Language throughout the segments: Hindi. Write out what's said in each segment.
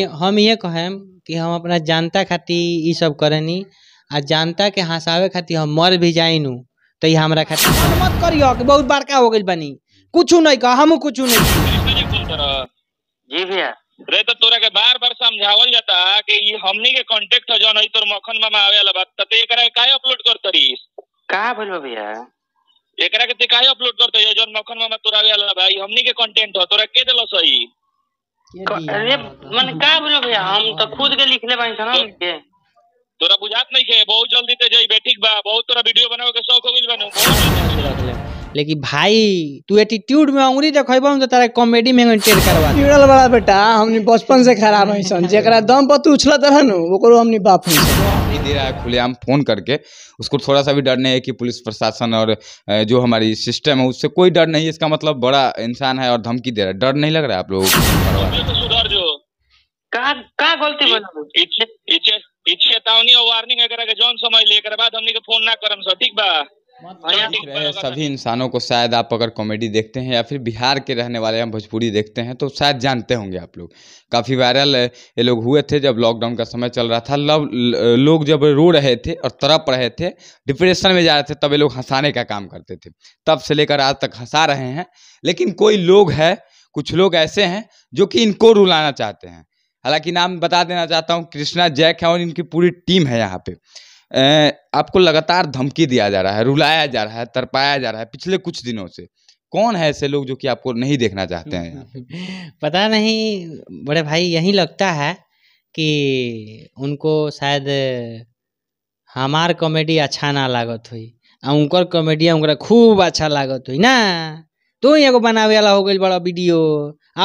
हम ये कहम कि हम अपना जनता खातिर ये सब करनी आ जनता के हंसावे खातिर हम मर भी जाइनू तो ये हमारा खातिर मत करियो कि बहुत बड़का हो गई बनी कुछ नहीं कह हम कुछ नहीं जी भैया हाँ। रे तो तोरा के बार बार समझावल जाता कि ये हमनी के कांटेक्ट हो जौन तोर मखन मामा आवे वाला बात त एकरा काहे अपलोड कर तरी का बोल भैया एकरा के काहे अपलोड करतरी जौन मखन मामा तोरा आवे वाला भाई हमनी के कंटेंट हो तोरा के देलो सही तो अरे मन का बोलो भैया हम तो खुद के के तोरा बुझात नहीं के बहुत जल्दी ते बा बहुत तोरा वीडियो बनावे के शौक हो हाँ, हाँ, हाँ, तो लेकिन भाई तू एटीट्यूड में अंगुरी हम तो तारे कॉमेडी में टेर करवा चिड़ल बड़ा बेटा हमनी बचपन से खराब है सन जेकरा दम पर तू उछलत रहनु ओकरो हमनी बाप हई दे रहा है खुलेआम फ़ोन करके उसको थोड़ा सा भी डर नहीं है कि पुलिस प्रशासन और जो हमारी सिस्टम है उससे कोई डर नहीं है इसका मतलब बड़ा इंसान है और धमकी दे रहा है डर नहीं लग रहा है आप लोगों को तो कहाँ गलती चेतावनी और वार्निंग अगर जौन समय लेकर बाद हमने तो फोन ना करम सर ठीक बा हाँ, रहे हैं सभी इंसानों को शायद आप अगर कॉमेडी देखते हैं या फिर बिहार के रहने वाले या भोजपुरी देखते हैं तो शायद जानते होंगे आप लोग काफ़ी वायरल ये लोग हुए थे जब लॉकडाउन का समय चल रहा था लव लोग जब रो रहे थे और तड़प रहे थे डिप्रेशन में जा रहे थे तब ये लोग हंसाने का काम करते थे तब से लेकर आज तक हंसा रहे हैं लेकिन कोई लोग है कुछ लोग ऐसे हैं जो कि इनको रुलाना चाहते हैं हालांकि नाम बता देना चाहता हूँ कृष्णा जैक है और इनकी पूरी टीम है यहाँ पे आपको लगातार धमकी दिया जा रहा है रुलाया जा रहा है तरपाया जा रहा है पिछले कुछ दिनों से कौन है ऐसे लोग जो कि आपको नहीं देखना चाहते हैं पता नहीं बड़े भाई यही लगता है कि उनको शायद हमार कॉमेडी अच्छा ना लागत हुई आ उनकर कॉमेडी उनका खूब अच्छा लागत हुई ना तो एगो बनावे वाला हो गई बड़ा वीडियो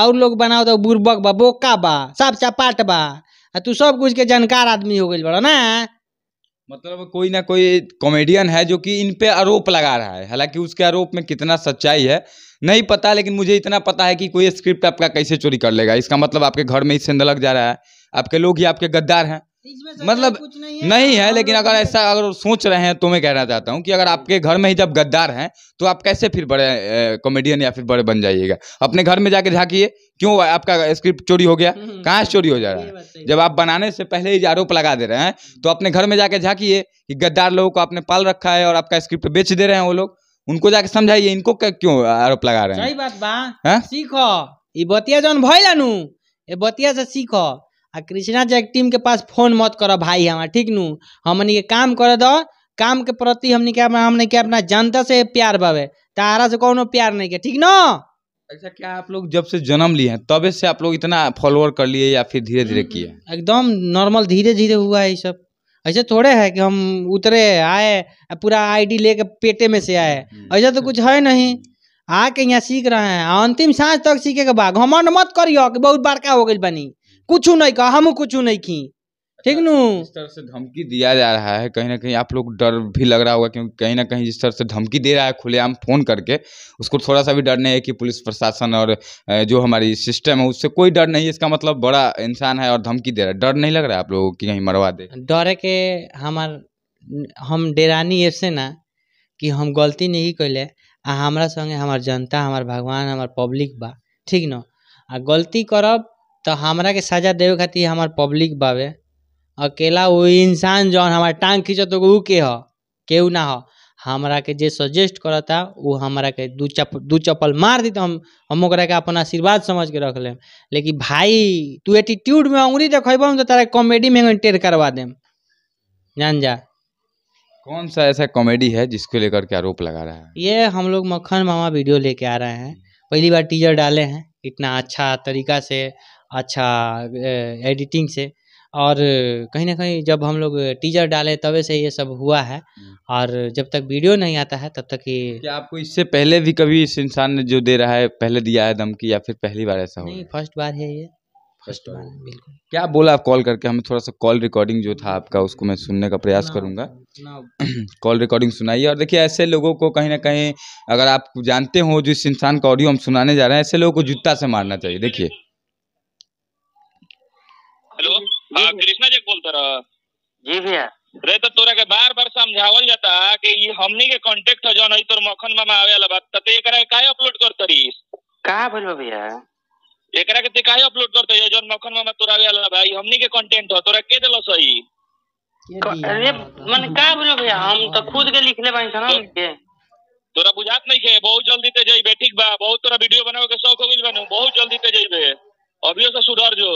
और लोग बनाओ तो बुर्बक बा बोका बा साफ चपाट बा तू सब कुछ के जानकार आदमी हो गई बड़ा ना मतलब कोई ना कोई कॉमेडियन है जो कि इन पे आरोप लगा रहा है हालांकि उसके आरोप में कितना सच्चाई है नहीं पता लेकिन मुझे इतना पता है कि कोई स्क्रिप्ट आपका कैसे चोरी कर लेगा इसका मतलब आपके घर में ही सेंध लग जा रहा है आपके लोग ही आपके गद्दार हैं मतलब नहीं है, नहीं है लेकिन अगर तो ऐसा अगर सोच रहे हैं तो मैं कहना चाहता हूँ कि अगर आपके घर में ही जब गद्दार हैं तो आप कैसे फिर बड़े कॉमेडियन या फिर बड़े बन जाइएगा अपने घर में जाके झाकिए क्यों आपका स्क्रिप्ट चोरी हो गया हम्म। कहाँ चोरी हो जा रहा है जब आप बनाने से पहले ही आरोप लगा दे रहे हैं तो अपने घर में जाके झाकिए कि गद्दार लोगों को आपने पाल रखा है और आपका स्क्रिप्ट बेच दे रहे हैं वो लोग उनको जाके समझाइए इनको क्यों आरोप लगा रहे हैं सही बात बा हाँ? सीखो ये बतिया जो भाई नु ये बतिया से सीखो आ कृष्णा जैक टीम के पास फोन मत कर भाई हमारा ठीक नू हमन के काम कर द काम के प्रति हमने अपना हमने के अपना जनता से प्यार बवे तारा से कौनो प्यार नहीं के ठीक ना ऐसा क्या आप लोग जब से जन्म लिए हैं तब से आप लोग इतना फॉलोअर कर लिए या फिर धीरे धीरे हम्म, किए एकदम नॉर्मल धीरे धीरे हुआ है ये सब ऐसे थोड़े है कि हम उतरे आए पूरा आईडी लेके पेटे में से आए हम्म, ऐसा तो कुछ है नहीं आके यहाँ सीख रहे हैं अंतिम सांस तक सीखे के बाद घमंड मत करियो कि बहुत बड़का हो गई बनी कुछ नहीं कहा हम कुछ नहीं की ठीक नु इस तरह से धमकी दिया जा रहा है कहीं ना कहीं आप लोग डर भी लग रहा होगा क्योंकि कहीं ना कहीं जिस तरह से धमकी दे रहा है खुलेआम फोन करके उसको थोड़ा सा भी डर नहीं है कि पुलिस प्रशासन और जो हमारी सिस्टम है उससे कोई डर नहीं है इसका मतलब बड़ा इंसान है और धमकी दे रहा है डर नहीं लग रहा है आप लोगों को कहीं मरवा दे डर के हमार हम डेरानी ऐसे ना कि हम गलती नहीं कैले आ हमारा संगे हमार जनता हमार भगवान हमार पब्लिक बा ठीक न आ गलती करब तो हमरा के सजा देवे खातिर हमार पब्लिक बावे अकेला वो इंसान जौन हमार टांग खींचत तो ऊ के हो केहू ना हो हमरा के जे सजेस्ट करता वो हमरा के दू चप दू चप्पल मार दी तो हम हम के अपना आशीर्वाद समझ के रख लेम लेकिन भाई तू एटीट्यूड में अंगुरी देखेब तो तारा कॉमेडी में टेर करवा देम जान जा कौन सा ऐसा कॉमेडी है जिसको लेकर के आरोप लगा रहा है ये हम लोग मक्खन मामा वीडियो लेके आ रहे हैं पहली बार टीजर डाले हैं इतना अच्छा तरीका से अच्छा एडिटिंग से और कहीं ना कहीं जब हम लोग टीजर डाले तब से ये सब हुआ है हम्म। और जब तक वीडियो नहीं आता है तब तक ये क्या आपको इससे पहले भी कभी इस इंसान ने जो दे रहा है पहले दिया है धमकी या फिर पहली बार ऐसा हो फर्स्ट बार है ये फर्स्ट बार बिल्कुल क्या बोला आप कॉल करके हमें थोड़ा सा कॉल रिकॉर्डिंग जो था आपका उसको मैं सुनने का प्रयास करूंगा कॉल रिकॉर्डिंग सुनाइए और देखिए ऐसे लोगों को कहीं ना कहीं अगर आप जानते हो जिस इंसान का ऑडियो हम सुनाने जा रहे हैं ऐसे लोगों को जूता से मारना चाहिए देखिए हाँ कृष्णा जी बोलते रह जी भैया हाँ। रे तो तोरा के बार बार समझावल जाता कि ये हमनी के कांटेक्ट हो जौन है तोर मखन मामा आवे वाला बात त एकरा काहे अपलोड कर तरी का बोल भैया एकरा के ते काहे अपलोड करते ये जौन मखन मामा तोरा आवे वाला भाई हमनी के कंटेंट हो तोरा के देलो सही अरे मन का बोल भैया हम तो खुद के लिखले बानी सन तो- हम के तोरा बुझात नहीं के बहुत जल्दी ते जई बैठिक बा बहुत तोरा वीडियो बनावे के शौक हो गइल बानू बहुत जल्दी ते जईबे अभी से सुधार जो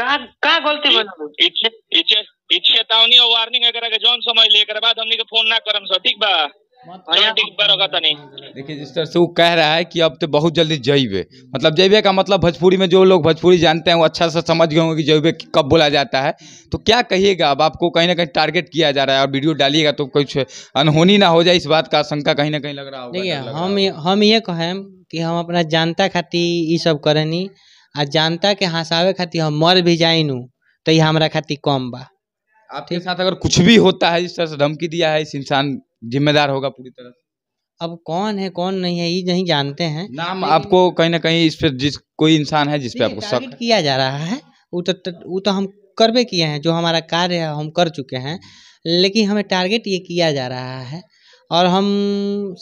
का का गलती बनल इच्छे इच्छे इच्छे तावनी और वार्निंग अगर अगर जॉन समझ ले कर बाद हमनी के फोन ना करम सब ठीक बा देखिए जिस तरह से वो कह रहा है कि अब तो बहुत जल्दी जैबे मतलब जैबे का मतलब भोजपुरी में जो लोग भोजपुरी जानते हैं वो अच्छा से समझ गए होंगे कि जैबे कब बोला जाता है तो क्या कहिएगा अब आपको कहीं ना कहीं टारगेट किया जा रहा है और वीडियो डालिएगा तो कुछ अनहोनी ना हो जाए इस बात का आशंका कहीं ना कहीं लग रहा होगा हम हम ये कहें कि हम अपना जानता खाती ये सब करनी आ जनता के हंसावे हाँ, खातिर हम मर भी जाइनू तो ये हमारा खातिर कम बा आपके साथ अगर कुछ भी होता है जिस तरह से धमकी दिया है इस इंसान जिम्मेदार होगा पूरी तरह अब कौन है कौन नहीं है ये नहीं जानते हैं नाम आपको कहीं ना कहीं इस पे जिस कोई इंसान है जिस पे आपको शक किया जा रहा है वो तो, तो वो तो हम करवे किए हैं जो हमारा कार्य है हम कर चुके हैं लेकिन हमें टारगेट ये किया जा रहा है और हम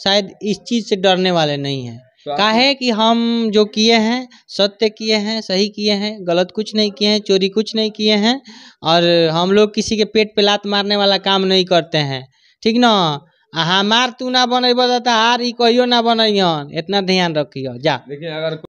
शायद इस चीज़ से डरने वाले नहीं हैं काहे कि हम जो किए हैं सत्य किए हैं सही किए हैं गलत कुछ नहीं किए हैं चोरी कुछ नहीं किए हैं और हम लोग किसी के पेट पे लात मारने वाला काम नहीं करते हैं ठीक ना हमार तू ना बनेब तो हार ही कहियो ना बनैन इतना ध्यान रखियो जा देखिए अगर